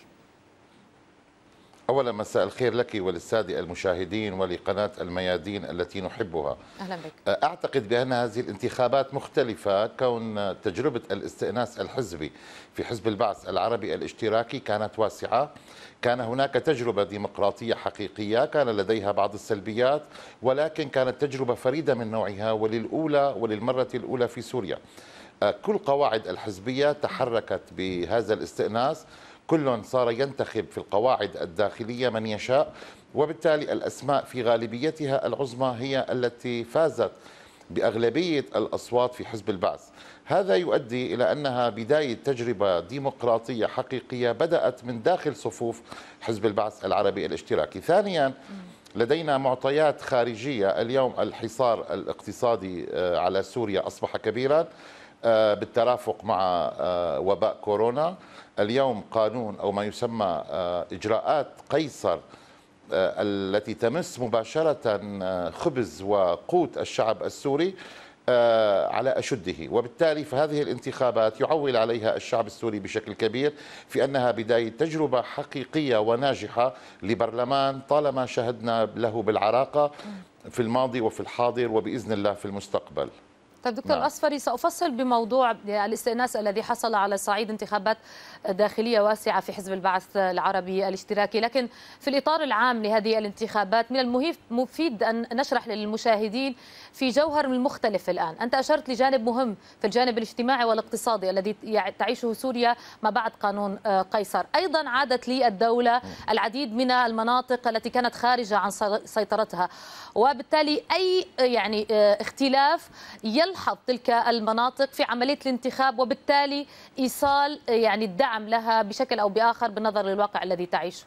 أولا مساء الخير لك وللسادة المشاهدين ولقناة الميادين التي نحبها أهلا بك أه، أعتقد بأن هذه الانتخابات مختلفة كون تجربة الاستئناس الحزبي في حزب البعث العربي الاشتراكي كانت واسعة كان هناك تجربة ديمقراطية حقيقية كان لديها بعض السلبيات ولكن كانت تجربة فريدة من نوعها وللأولى وللمرة الأولى في سوريا أه، كل قواعد الحزبية تحركت بهذا الاستئناس كل صار ينتخب في القواعد الداخلية من يشاء وبالتالي الأسماء في غالبيتها العظمى هي التي فازت بأغلبية الأصوات في حزب البعث هذا يؤدي إلى أنها بداية تجربة ديمقراطية حقيقية بدأت من داخل صفوف حزب البعث العربي الاشتراكي ثانيا لدينا معطيات خارجية اليوم الحصار الاقتصادي آه، على سوريا أصبح كبيرا آه، بالترافق مع آه، وباء كورونا اليوم قانون أو ما يسمى آه، إجراءات قيصر آه، التي تمس مباشرة آه، خبز وقوت الشعب السوري على أشده وبالتالي فهذه الانتخابات يعول عليها الشعب السوري بشكل كبير في أنها بداية تجربة حقيقية وناجحة لبرلمان طالما شهدنا له بالعراقة في الماضي وفي الحاضر وبإذن الله في المستقبل طيب دكتور نعم. أصفري سأفصل بموضوع الاستئناس الذي حصل على صعيد انتخابات داخلية واسعة في حزب البعث العربي الاشتراكي لكن في الإطار العام لهذه الانتخابات من المفيد أن نشرح للمشاهدين في جوهر المختلف الآن أنت أشرت لجانب مهم في الجانب الاجتماعي والاقتصادي الذي تعيشه سوريا ما بعد قانون آه، قيصر أيضا عادت للدولة العديد من المناطق التي كانت خارجة عن سيطرتها وبالتالي أي آه، يعني آه، اختلاف يلحظ تلك المناطق في عملية الانتخاب وبالتالي إيصال يعني الدعم دعم لها بشكل أو بآخر بالنظر للواقع الذي تعيشه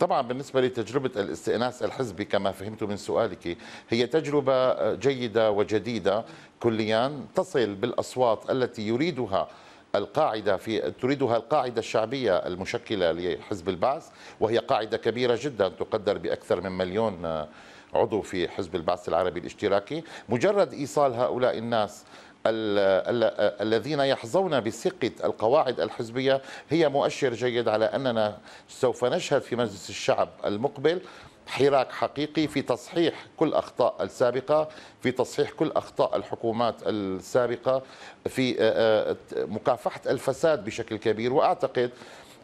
طبعا بالنسبة لتجربة الاستئناس الحزبي كما فهمت من سؤالك هي تجربة جيدة وجديدة كليا تصل بالأصوات التي يريدها القاعدة في تريدها القاعدة الشعبية المشكلة لحزب البعث وهي قاعدة كبيرة جدا تقدر بأكثر من مليون عضو في حزب البعث العربي الاشتراكي مجرد إيصال هؤلاء الناس الذين يحظون بثقة القواعد الحزبية هي مؤشر جيد على أننا سوف نشهد في مجلس الشعب المقبل حراك حقيقي في تصحيح كل أخطاء السابقة في تصحيح كل أخطاء الحكومات السابقة في آه، آه، مكافحة الفساد بشكل كبير وأعتقد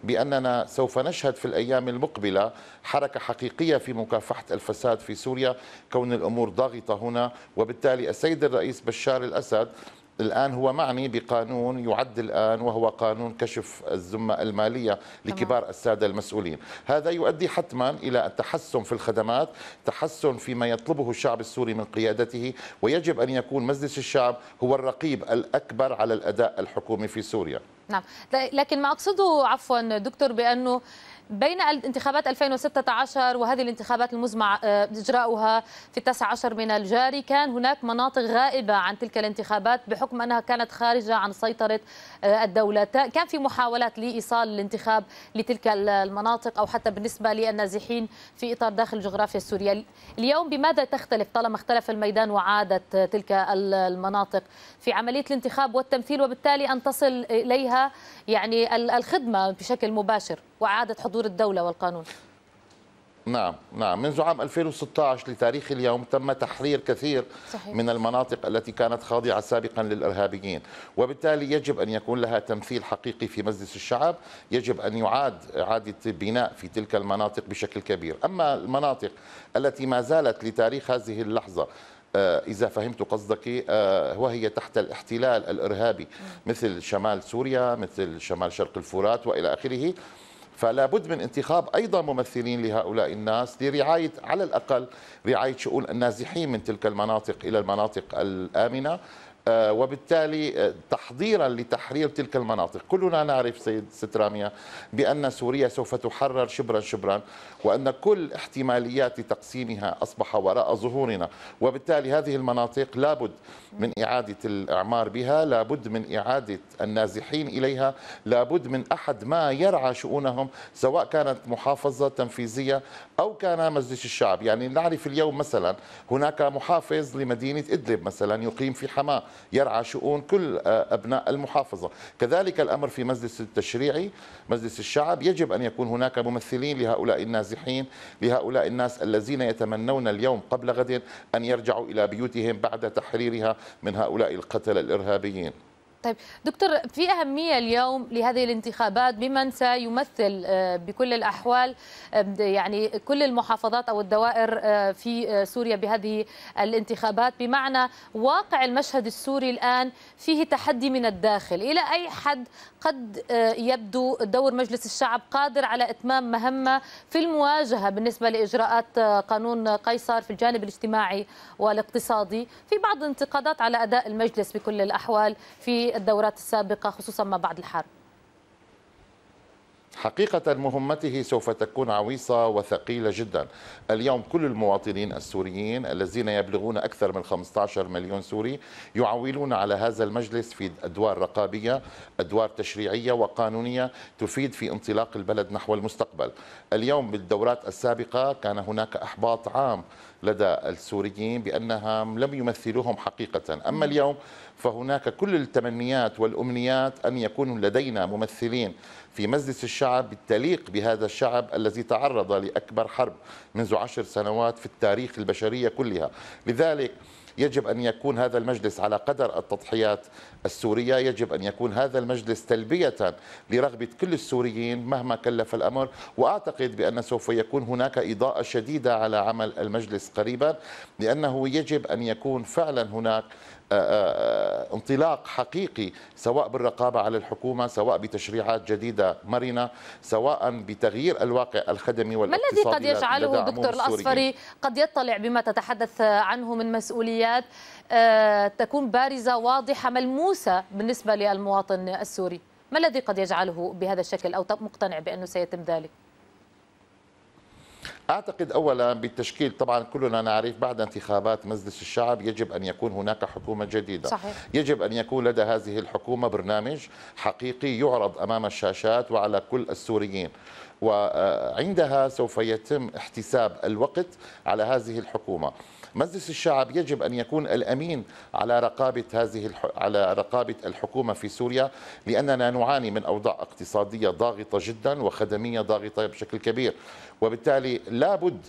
بأننا سوف نشهد في الأيام المقبلة حركة حقيقية في مكافحة الفساد في سوريا كون الأمور ضاغطة هنا وبالتالي السيد الرئيس بشار الأسد الآن هو معني بقانون يعد الآن وهو قانون كشف الزمة المالية لكبار السادة المسؤولين هذا يؤدي حتما إلى التحسن في الخدمات تحسن فيما يطلبه الشعب السوري من قيادته ويجب أن يكون مجلس الشعب هو الرقيب الأكبر على الأداء الحكومي في سوريا نعم لكن ما أقصده عفوا دكتور بأنه بين الانتخابات 2016 وهذه الانتخابات المزمع آه، اجراؤها في التاسع عشر من الجاري كان هناك مناطق غائبه عن تلك الانتخابات بحكم انها كانت خارجه عن سيطره آه، الدوله، كان في محاولات لايصال الانتخاب لتلك المناطق او حتى بالنسبه للنازحين في اطار داخل الجغرافيا السوريه، اليوم بماذا تختلف طالما اختلف الميدان وعادت آه، تلك المناطق في عمليه الانتخاب والتمثيل وبالتالي ان تصل اليها يعني الخدمه بشكل مباشر واعاده حضور دور الدولة والقانون نعم نعم منذ عام 2016 لتاريخ اليوم تم تحرير كثير صحيح. من المناطق التي كانت خاضعة سابقا للإرهابيين وبالتالي يجب أن يكون لها تمثيل حقيقي في مجلس الشعب يجب أن يعاد إعادة بناء في تلك المناطق بشكل كبير أما المناطق التي ما زالت لتاريخ هذه اللحظة آه، إذا فهمت قصدك آه، وهي تحت الاحتلال الإرهابي مثل شمال سوريا مثل شمال شرق الفرات وإلى آخره فلا بد من انتخاب ايضا ممثلين لهؤلاء الناس لرعايه على الاقل رعايه شؤون النازحين من تلك المناطق الى المناطق الامنه آه، وبالتالي آه، تحضيرا لتحرير تلك المناطق كلنا نعرف سيد ستراميا بأن سوريا سوف تحرر شبرا شبرا وأن كل احتماليات تقسيمها أصبح وراء ظهورنا وبالتالي هذه المناطق لابد من إعادة الإعمار بها لابد من إعادة النازحين إليها لابد من أحد ما يرعى شؤونهم سواء كانت محافظة تنفيذية أو كان مجلس الشعب يعني نعرف اليوم مثلا هناك محافظ لمدينة إدلب مثلا يقيم في حماه يرعى شؤون كل آه، أبناء المحافظة كذلك الأمر في مجلس التشريعي مجلس الشعب يجب أن يكون هناك ممثلين لهؤلاء النازحين لهؤلاء الناس الذين يتمنون اليوم قبل غد أن يرجعوا إلى بيوتهم بعد تحريرها من هؤلاء القتلة الإرهابيين طيب دكتور في أهمية اليوم لهذه الانتخابات بمن سيمثل آه، بكل الأحوال يعني كل المحافظات أو الدوائر آه، في آه، سوريا بهذه الانتخابات بمعنى واقع المشهد السوري الآن فيه تحدي من الداخل إلى أي حد قد يبدو دور مجلس الشعب قادر على إتمام مهمة في المواجهة بالنسبة لإجراءات قانون قيصر في الجانب الاجتماعي والاقتصادي في بعض الانتقادات على أداء المجلس بكل الأحوال في الدورات السابقة خصوصا ما بعد الحرب حقيقة مهمته سوف تكون عويصة وثقيلة جدا اليوم كل المواطنين السوريين الذين يبلغون أكثر من 15 مليون سوري يعولون على هذا المجلس في أدوار رقابية أدوار تشريعية وقانونية تفيد في انطلاق البلد نحو المستقبل اليوم بالدورات السابقة كان هناك أحباط عام لدى السوريين بانها لم يمثلوهم حقيقة أما اليوم فهناك كل التمنيات والأمنيات أن يكون لدينا ممثلين في مجلس الشعب تليق بهذا الشعب الذي تعرض لأكبر حرب منذ عشر سنوات في التاريخ البشرية كلها لذلك يجب أن يكون هذا المجلس على قدر التضحيات السورية يجب أن يكون هذا المجلس تلبية لرغبة كل السوريين مهما كلف الأمر وأعتقد بأن سوف يكون هناك إضاءة شديدة على عمل المجلس قريبا لأنه يجب أن يكون فعلا هناك آه، آه، آه، انطلاق حقيقي سواء بالرقابة على الحكومة سواء بتشريعات جديدة مرنة سواء بتغيير الواقع الخدمي والاقتصادي ما الذي قد يجعله دكتور الأصفري قد يطلع بما تتحدث عنه من مسؤوليات تكون بارزة واضحة ملموسة بالنسبة للمواطن السوري ما الذي قد يجعله بهذا الشكل أو مقتنع بأنه سيتم ذلك؟ أعتقد أولا بالتشكيل طبعا كلنا نعرف بعد انتخابات مجلس الشعب يجب أن يكون هناك حكومة جديدة صحيح. يجب أن يكون لدى هذه الحكومة برنامج حقيقي يعرض أمام الشاشات وعلى كل السوريين وعندها سوف يتم احتساب الوقت على هذه الحكومة مجلس الشعب يجب أن يكون الأمين على رقابة هذه الح... على رقابة الحكومة في سوريا لأننا نعاني من أوضاع اقتصادية ضاغطة جدا وخدمية ضاغطة بشكل كبير وبالتالي لابد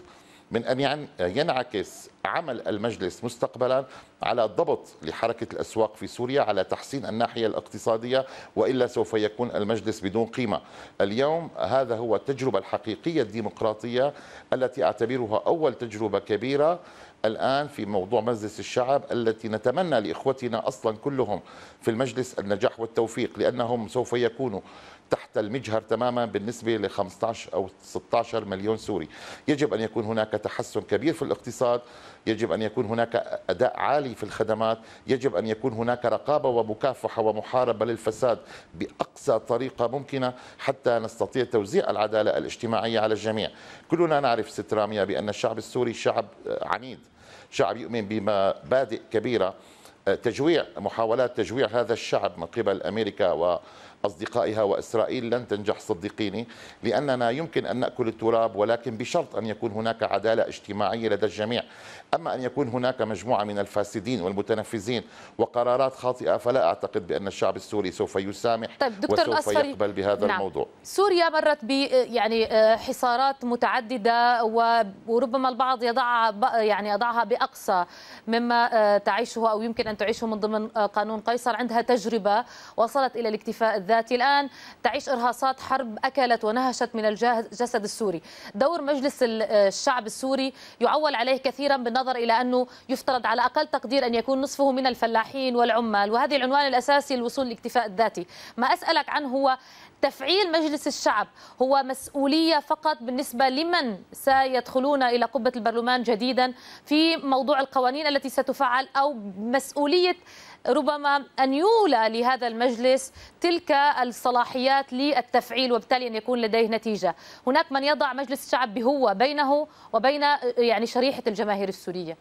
من أن ينعكس عمل المجلس مستقبلا على الضبط لحركة الأسواق في سوريا على تحسين الناحية الاقتصادية وإلا سوف يكون المجلس بدون قيمة اليوم هذا هو التجربة الحقيقية الديمقراطية التي أعتبرها أول تجربة كبيرة الآن في موضوع مجلس الشعب التي نتمنى لإخوتنا أصلا كلهم في المجلس النجاح والتوفيق لأنهم سوف يكونوا تحت المجهر تماما بالنسبة ل 15 أو 16 مليون سوري يجب أن يكون هناك تحسن كبير في الاقتصاد يجب أن يكون هناك أداء عالي في الخدمات يجب أن يكون هناك رقابة ومكافحة ومحاربة للفساد بأقصى طريقة ممكنة حتى نستطيع توزيع العدالة الاجتماعية على الجميع كلنا نعرف ست رامية بأن الشعب السوري شعب عنيد شعب يؤمن بمبادئ كبيرة آه، تجويع محاولات تجويع هذا الشعب من قبل أمريكا و أصدقائها وإسرائيل لن تنجح صدقيني لأننا يمكن أن نأكل التراب ولكن بشرط أن يكون هناك عدالة اجتماعية لدى الجميع أما أن يكون هناك مجموعة من الفاسدين والمتنفذين وقرارات خاطئة فلا أعتقد بأن الشعب السوري سوف يسامح طيب دكتور وسوف الأصفري يقبل بهذا نعم. الموضوع سوريا مرت ب يعني حصارات متعددة وربما البعض يضع يعني يضعها بأقصى مما آه، تعيشه أو يمكن أن تعيشه من ضمن آه، قانون قيصر عندها تجربة وصلت إلى الاكتفاء بالذات الآن تعيش إرهاصات حرب أكلت ونهشت من الجسد السوري دور مجلس الشعب السوري يعول عليه كثيرا بالنظر إلى أنه يفترض على أقل تقدير أن يكون نصفه من الفلاحين والعمال وهذه العنوان الأساسي للوصول للاكتفاء الذاتي ما أسألك عنه هو تفعيل مجلس الشعب هو مسؤولية فقط بالنسبة لمن سيدخلون إلى قبة البرلمان جديدا في موضوع القوانين التي ستفعل أو مسؤولية ربما أن يولى لهذا المجلس تلك الصلاحيات للتفعيل وبالتالي أن يكون لديه نتيجة هناك من يضع مجلس الشعب بهو بينه وبين يعني شريحة الجماهير السورية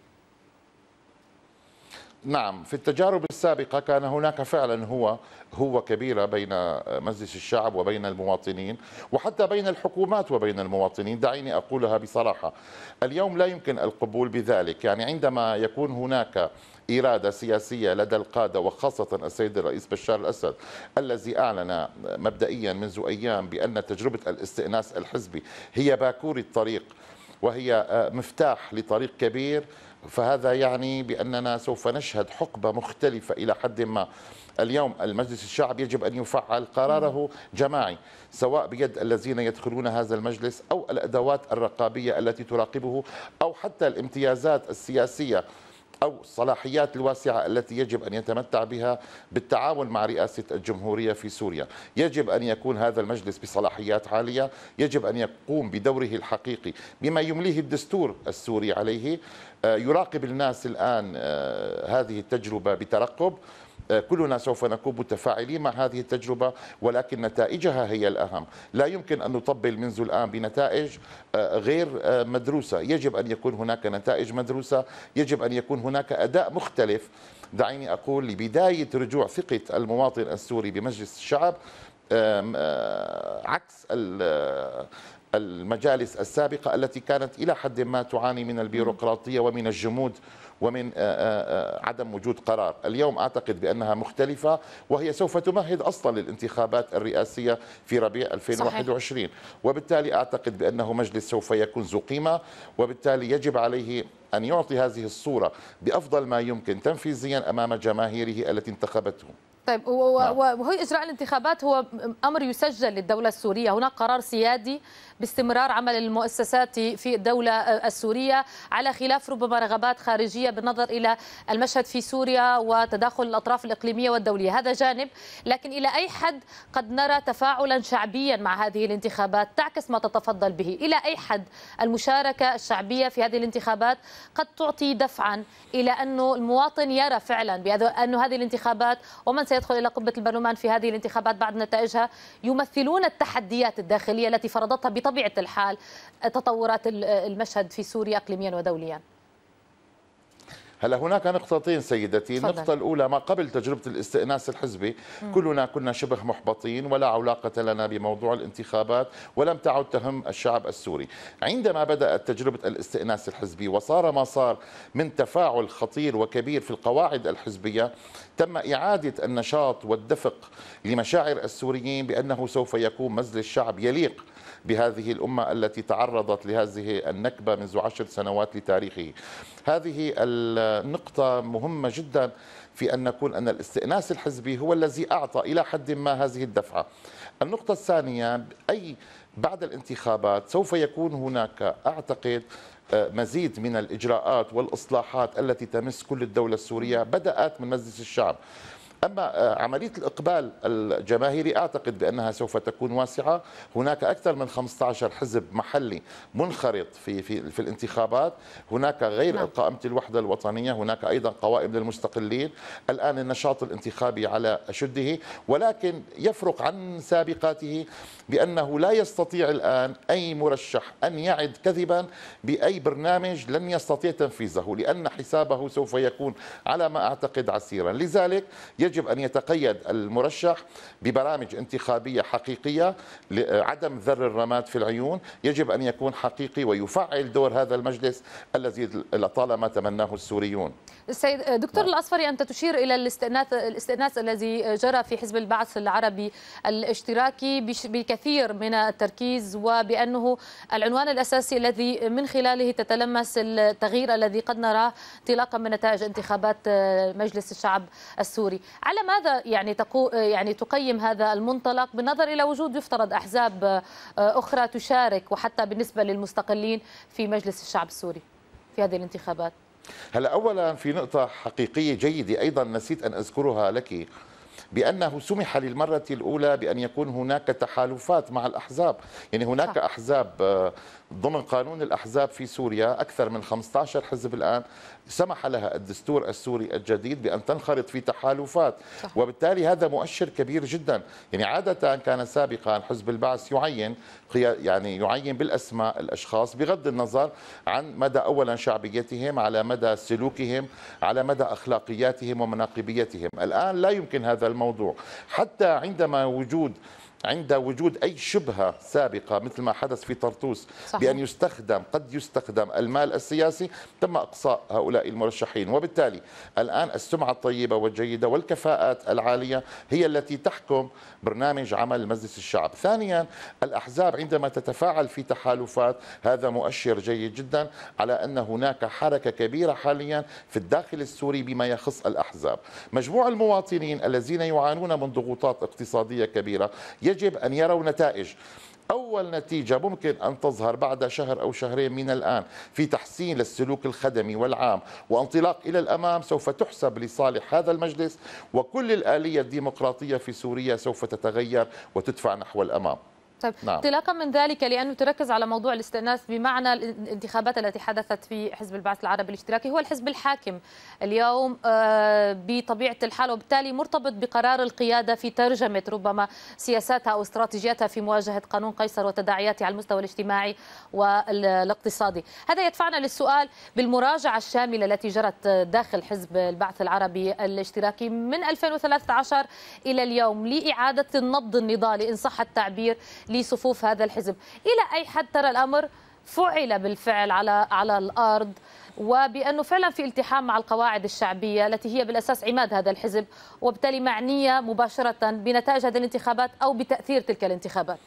نعم في التجارب السابقة كان هناك فعلا هو هو كبيرة بين مجلس الشعب وبين المواطنين وحتى بين الحكومات وبين المواطنين دعيني أقولها بصراحة اليوم لا يمكن القبول بذلك يعني عندما يكون هناك إرادة سياسية لدى القادة وخاصة السيد الرئيس بشار الأسد الذي أعلن مبدئيا منذ أيام بأن تجربة الاستئناس الحزبي هي باكور الطريق وهي آه، مفتاح لطريق كبير فهذا يعني بأننا سوف نشهد حقبة مختلفة إلى حد ما اليوم المجلس الشعب يجب أن يفعل قراره جماعي سواء بيد الذين يدخلون هذا المجلس أو الأدوات الرقابية التي تراقبه أو حتى الامتيازات السياسية أو الصلاحيات الواسعة التي يجب أن يتمتع بها بالتعاون مع رئاسة الجمهورية في سوريا يجب أن يكون هذا المجلس بصلاحيات عالية يجب أن يقوم بدوره الحقيقي بما يمليه الدستور السوري عليه آه، يراقب الناس الآن آه، هذه التجربة بترقب آه، كلنا سوف نكون متفاعلين مع هذه التجربة ولكن نتائجها هي الأهم لا يمكن أن نطبل منذ الآن بنتائج آه، غير آه، مدروسة يجب أن يكون هناك نتائج مدروسة يجب أن يكون هناك أداء مختلف دعيني أقول لبداية رجوع ثقة المواطن السوري بمجلس الشعب آه، عكس آه، المجالس السابقة التي كانت إلى حد ما تعاني من البيروقراطية ومن الجمود ومن آه، عدم وجود قرار اليوم أعتقد بأنها مختلفة وهي سوف تمهد أصلا للانتخابات الرئاسية في ربيع 2021 صحيح. وبالتالي أعتقد بأنه مجلس سوف يكون ذو قيمة وبالتالي يجب عليه أن يعطي هذه الصورة بأفضل ما يمكن تنفيذيا أمام جماهيره التي انتخبته طيب نعم. وهي اجراء الانتخابات هو امر يسجل للدوله السوريه هناك قرار سيادي باستمرار عمل المؤسسات في الدولة السورية على خلاف ربما رغبات خارجية بالنظر إلى المشهد في سوريا وتداخل الأطراف الإقليمية والدولية هذا جانب لكن إلى أي حد قد نرى تفاعلا شعبيا مع هذه الانتخابات تعكس ما تتفضل به إلى أي حد المشاركة الشعبية في هذه الانتخابات قد تعطي دفعا إلى أنه المواطن يرى فعلا بأنه هذه الانتخابات ومن سيدخل إلى قبة البرلمان في هذه الانتخابات بعد نتائجها يمثلون التحديات الداخلية التي فرضتها بطبيعه الحال تطورات المشهد في سوريا اقليميا ودوليا؟ هلا هناك نقطتين سيدتي فضل. النقطة الأولى ما قبل تجربة الاستئناس الحزبي م. كلنا كنا شبه محبطين ولا علاقة لنا بموضوع الانتخابات ولم تعد تهم الشعب السوري عندما بدأت تجربة الاستئناس الحزبي وصار ما صار من تفاعل خطير وكبير في القواعد الحزبية تم إعادة النشاط والدفق لمشاعر السوريين بأنه سوف يكون مجلس الشعب يليق بهذه الأمة التي تعرضت لهذه النكبة منذ عشر سنوات لتاريخه هذه النقطة مهمة جدا في أن نكون أن الاستئناس الحزبي هو الذي أعطى إلى حد ما هذه الدفعة النقطة الثانية أي بعد الانتخابات سوف يكون هناك أعتقد آه، مزيد من الإجراءات والإصلاحات التي تمس كل الدولة السورية بدأت من مجلس الشعب أما آه، عملية الإقبال الجماهيري أعتقد بأنها سوف تكون واسعة هناك أكثر من 15 حزب محلي منخرط في, في, في الانتخابات هناك غير نعم. قائمة الوحدة الوطنية هناك أيضا قوائم للمستقلين الآن النشاط الانتخابي على أشده ولكن يفرق عن سابقاته بأنه لا يستطيع الآن أي مرشح أن يعد كذبا بأي برنامج لن يستطيع تنفيذه لأن حسابه سوف يكون على ما أعتقد عسيرا لذلك يجب يجب أن يتقيد المرشح ببرامج انتخابية حقيقية لعدم ذر الرماد في العيون يجب أن يكون حقيقي ويفعل دور هذا المجلس الذي لطالما تمناه السوريون السيد دكتور نعم. الأصفري أنت تشير إلى الاستئناس, الاستئناس الذي جرى في حزب البعث العربي الاشتراكي بكثير من التركيز وبأنه العنوان الأساسي الذي من خلاله تتلمس التغيير الذي قد نراه انطلاقا من نتائج انتخابات مجلس الشعب السوري على ماذا يعني تقو يعني تقيم هذا المنطلق بالنظر الى وجود يفترض احزاب آه، اخرى تشارك وحتى بالنسبه للمستقلين في مجلس الشعب السوري في هذه الانتخابات هلا اولا في نقطه حقيقيه جيده ايضا نسيت ان اذكرها لك بأنه سمح للمرة الأولى بأن يكون هناك تحالفات مع الأحزاب يعني هناك أحزاب آه، ضمن قانون الأحزاب في سوريا أكثر من 15 حزب الآن سمح لها الدستور السوري الجديد بأن تنخرط في تحالفات صح. وبالتالي هذا مؤشر كبير جدا يعني عادة كان سابقا حزب البعث يعين يعني يعين بالأسماء الأشخاص بغض النظر عن مدى أولا شعبيتهم على مدى سلوكهم على مدى أخلاقياتهم ومناقبيتهم الآن لا يمكن هذا الموضوع حتى عندما وجود عند وجود أي شبهة سابقة مثل ما حدث في طرطوس بأن يستخدم قد يستخدم المال السياسي تم إقصاء هؤلاء المرشحين وبالتالي الآن السمعة الطيبة والجيدة والكفاءات العالية هي التي تحكم برنامج عمل مجلس الشعب ثانيا الأحزاب عندما تتفاعل في تحالفات هذا مؤشر جيد جدا على أن هناك حركة كبيرة حاليا في الداخل السوري بما يخص الأحزاب مجموع المواطنين الذين يعانون من ضغوطات اقتصادية كبيرة يجب يجب أن يروا نتائج أول نتيجة ممكن أن تظهر بعد شهر أو شهرين من الآن في تحسين للسلوك الخدمي والعام وانطلاق إلى الأمام سوف تحسب لصالح هذا المجلس وكل الآلية الديمقراطية في سوريا سوف تتغير وتدفع نحو الأمام طيب نعم. انطلاقا من ذلك لانه تركز على موضوع الاستئناس بمعنى الانتخابات التي حدثت في حزب البعث العربي الاشتراكي هو الحزب الحاكم اليوم آه، بطبيعه الحال وبالتالي مرتبط بقرار القياده في ترجمه ربما سياساتها او استراتيجياتها في مواجهه قانون قيصر وتداعياته على المستوى الاجتماعي والاقتصادي. هذا يدفعنا للسؤال بالمراجعه الشامله التي جرت داخل حزب البعث العربي الاشتراكي من 2013 الى اليوم لاعاده النبض النضالي ان صح التعبير لصفوف هذا الحزب إلى أي حد ترى الأمر فعل بالفعل على على الارض وبانه فعلا في التحام مع القواعد الشعبيه التي هي بالاساس عماد هذا الحزب وبالتالي معنيه مباشره بنتائج هذه الانتخابات او بتاثير تلك الانتخابات.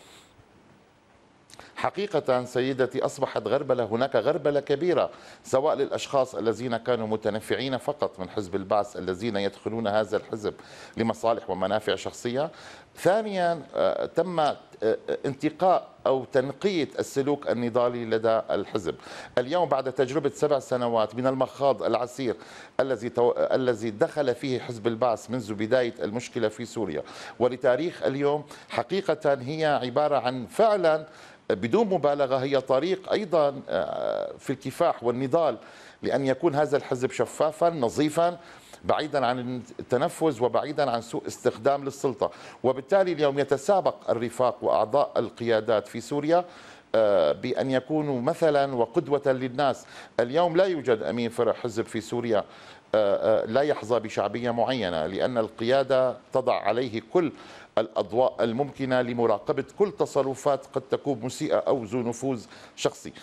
حقيقة سيدتي أصبحت غربلة هناك غربلة كبيرة سواء للأشخاص الذين كانوا متنفعين فقط من حزب البعث الذين يدخلون هذا الحزب لمصالح ومنافع شخصية ثانيا آه، تم آه، آه، انتقاء أو تنقية السلوك النضالي لدى الحزب اليوم بعد تجربة سبع سنوات من المخاض العسير الذي الذي دخل فيه حزب البعث منذ بداية المشكلة في سوريا ولتاريخ اليوم حقيقة هي عبارة عن فعلا بدون مبالغة هي طريق أيضا في الكفاح والنضال لأن يكون هذا الحزب شفافا نظيفا بعيدا عن التنفذ وبعيدا عن سوء استخدام للسلطة وبالتالي اليوم يتسابق الرفاق وأعضاء القيادات في سوريا آه، بأن يكونوا مثلا وقدوة للناس اليوم لا يوجد أمين فرع حزب في سوريا آه، آه، لا يحظى بشعبية معينة لأن القيادة تضع عليه كل الأضواء الممكنة لمراقبة كل تصرفات قد تكون مسيئة أو ذو نفوذ شخصي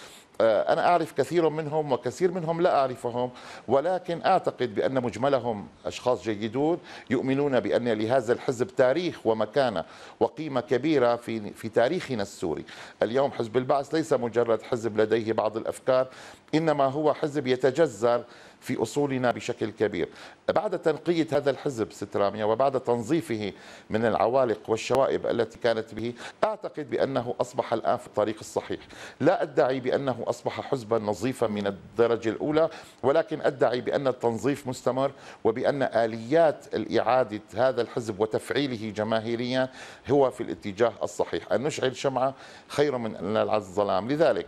آه، أنا أعرف كثير منهم وكثير منهم لا أعرفهم ولكن أعتقد بأن مجملهم أشخاص جيدون يؤمنون بأن لهذا الحزب تاريخ ومكانة وقيمة كبيرة في في تاريخنا السوري اليوم حزب البعث ليس مجرد حزب لديه بعض الأفكار إنما هو حزب يتجذر في أصولنا بشكل كبير بعد تنقية هذا الحزب ستراميا وبعد تنظيفه من العوالق والشوائب التي كانت به أعتقد بأنه أصبح الآن في الطريق الصحيح لا أدعي بأنه أصبح حزبا نظيفا من الدرجة الأولى ولكن أدعي بأن التنظيف مستمر وبأن آليات إعادة هذا الحزب وتفعيله جماهيريا هو في الاتجاه الصحيح أن نشعل شمعة خير من أن نلعب الظلام لذلك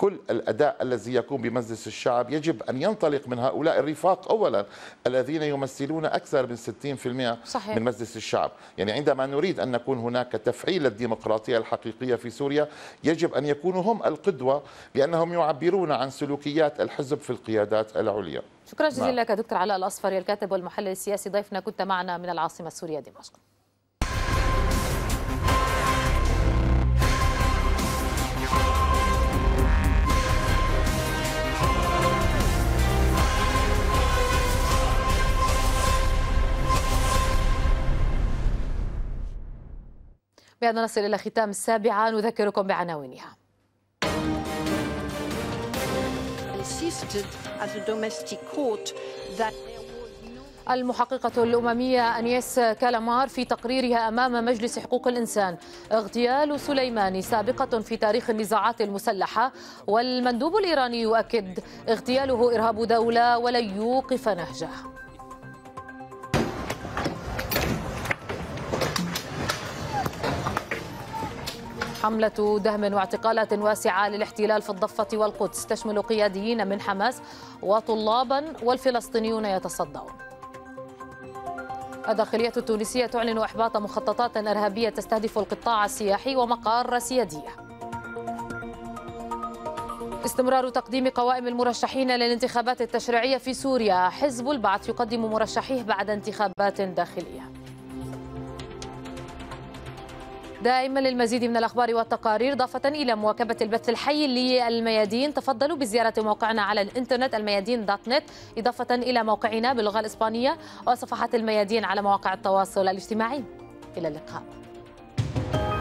كل الأداء الذي يقوم بمجلس الشعب يجب أن ينطلق من هؤلاء الرفاق أولا الذين يمثلون أكثر من 60% صحيح. من مجلس الشعب يعني عندما نريد أن نكون هناك تفعيل الديمقراطية الحقيقية في سوريا يجب أن يكونوا هم القدوة لأنهم يعبرون عن سلوكيات الحزب في القيادات العليا شكرا نعم. جزيلا لك دكتور علاء الأصفر الكاتب والمحلل السياسي ضيفنا كنت معنا من العاصمة السورية دمشق بأن نصل إلى ختام السابعة نذكركم بعناوينها المحققة الأممية أنيس كالامار في تقريرها أمام مجلس حقوق الإنسان اغتيال سليماني سابقة في تاريخ النزاعات المسلحة والمندوب الإيراني يؤكد اغتياله إرهاب دولة ولن يوقف نهجه حملة دهم واعتقالات واسعة للاحتلال في الضفة والقدس تشمل قياديين من حماس وطلابا والفلسطينيون يتصدون الداخلية التونسية تعلن إحباط مخططات إرهابية تستهدف القطاع السياحي ومقار سيادية استمرار تقديم قوائم المرشحين للانتخابات التشريعية في سوريا حزب البعث يقدم مرشحيه بعد انتخابات داخلية دائما للمزيد من الأخبار والتقارير اضافه إلى مواكبة البث الحي للميادين تفضلوا بزيارة موقعنا على الإنترنت الميادين دوت نت إضافة إلى موقعنا باللغة الإسبانية وصفحات الميادين على مواقع التواصل الاجتماعي إلى اللقاء